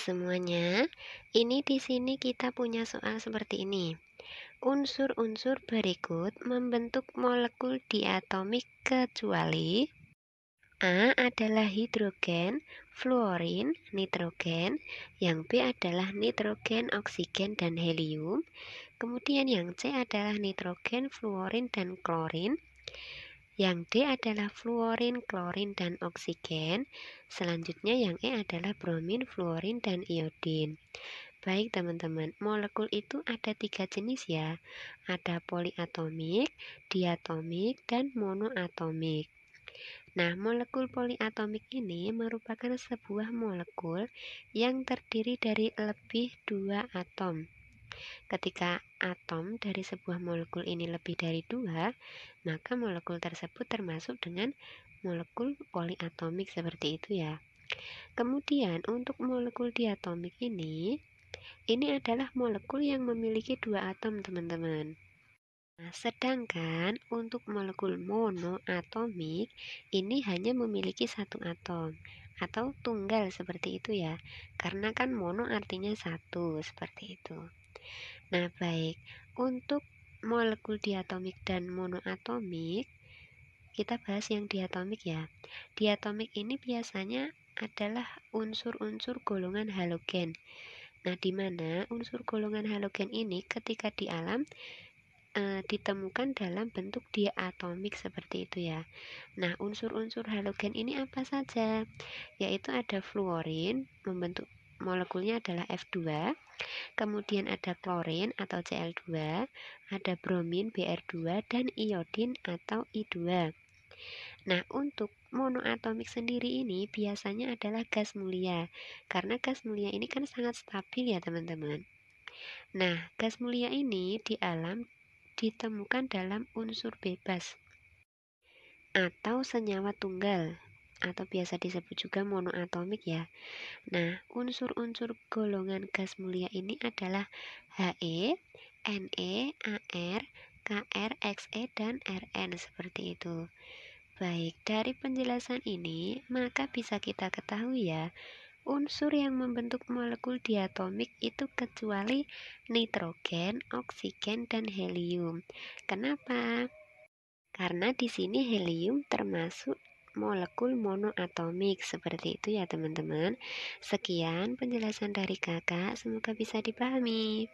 semuanya. Ini di sini kita punya soal seperti ini. Unsur-unsur berikut membentuk molekul diatomik kecuali A adalah hidrogen, fluorin, nitrogen, yang B adalah nitrogen, oksigen, dan helium. Kemudian yang C adalah nitrogen, fluorin, dan klorin. Yang D adalah fluorin, klorin, dan oksigen. Selanjutnya yang E adalah bromin, fluorin, dan iodin. Baik teman-teman, molekul itu ada tiga jenis ya. Ada poliatomik, diatomik, dan monoatomik. Nah, molekul poliatomik ini merupakan sebuah molekul yang terdiri dari lebih dua atom. Ketika atom dari sebuah molekul ini lebih dari dua, maka molekul tersebut termasuk dengan molekul poliatomik seperti itu ya. Kemudian untuk molekul diatomik ini, ini adalah molekul yang memiliki dua atom teman-teman. Nah, sedangkan untuk molekul monoatomik ini hanya memiliki satu atom atau tunggal seperti itu ya. Karena kan mono artinya satu seperti itu. Nah, baik. Untuk molekul diatomik dan monoatomik, kita bahas yang diatomik ya. Diatomik ini biasanya adalah unsur-unsur golongan halogen. Nah, di mana unsur golongan halogen ini ketika di alam e, ditemukan dalam bentuk diatomik seperti itu ya. Nah, unsur-unsur halogen ini apa saja? Yaitu ada fluorin membentuk molekulnya adalah F2 Kemudian ada klorin atau Cl2, ada bromin Br2 dan iodin atau I2. Nah, untuk monoatomik sendiri ini biasanya adalah gas mulia. Karena gas mulia ini kan sangat stabil ya, teman-teman. Nah, gas mulia ini di alam ditemukan dalam unsur bebas atau senyawa tunggal atau biasa disebut juga monoatomik ya. Nah, unsur-unsur golongan gas mulia ini adalah He, Ne, Ar, Kr, Xe, dan Rn seperti itu. Baik, dari penjelasan ini, maka bisa kita ketahui ya, unsur yang membentuk molekul diatomik itu kecuali nitrogen, oksigen, dan helium. Kenapa? Karena di sini helium termasuk molekul monoatomik. Seperti itu ya teman-teman. Sekian penjelasan dari kakak, semoga bisa dipahami.